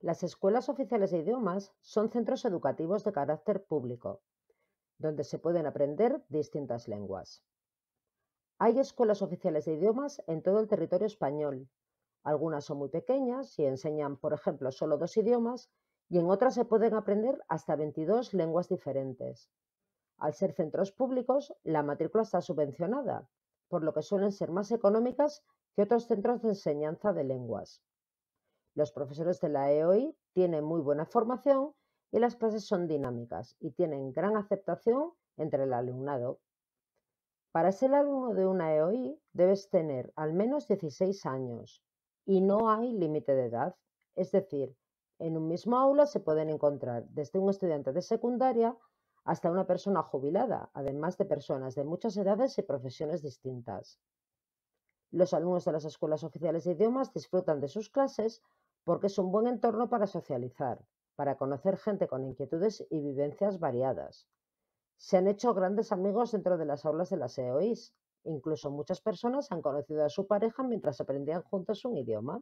Las escuelas oficiales de idiomas son centros educativos de carácter público, donde se pueden aprender distintas lenguas. Hay escuelas oficiales de idiomas en todo el territorio español. Algunas son muy pequeñas y enseñan, por ejemplo, solo dos idiomas, y en otras se pueden aprender hasta 22 lenguas diferentes. Al ser centros públicos, la matrícula está subvencionada, por lo que suelen ser más económicas que otros centros de enseñanza de lenguas. Los profesores de la EOI tienen muy buena formación y las clases son dinámicas y tienen gran aceptación entre el alumnado. Para ser alumno de una EOI debes tener al menos 16 años y no hay límite de edad. Es decir, en un mismo aula se pueden encontrar desde un estudiante de secundaria hasta una persona jubilada, además de personas de muchas edades y profesiones distintas. Los alumnos de las escuelas oficiales de idiomas disfrutan de sus clases porque es un buen entorno para socializar, para conocer gente con inquietudes y vivencias variadas. Se han hecho grandes amigos dentro de las aulas de las EOIs. Incluso muchas personas han conocido a su pareja mientras aprendían juntos un idioma.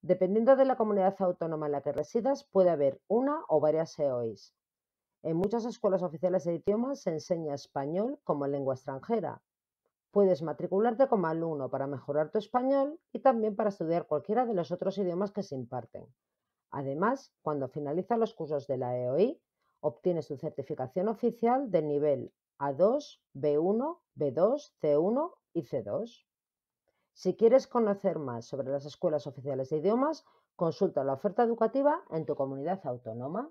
Dependiendo de la comunidad autónoma en la que residas, puede haber una o varias EOIs. En muchas escuelas oficiales de idiomas se enseña español como lengua extranjera Puedes matricularte como alumno para mejorar tu español y también para estudiar cualquiera de los otros idiomas que se imparten. Además, cuando finalizas los cursos de la EOI, obtienes tu certificación oficial de nivel A2, B1, B2, C1 y C2. Si quieres conocer más sobre las escuelas oficiales de idiomas, consulta la oferta educativa en tu comunidad autónoma.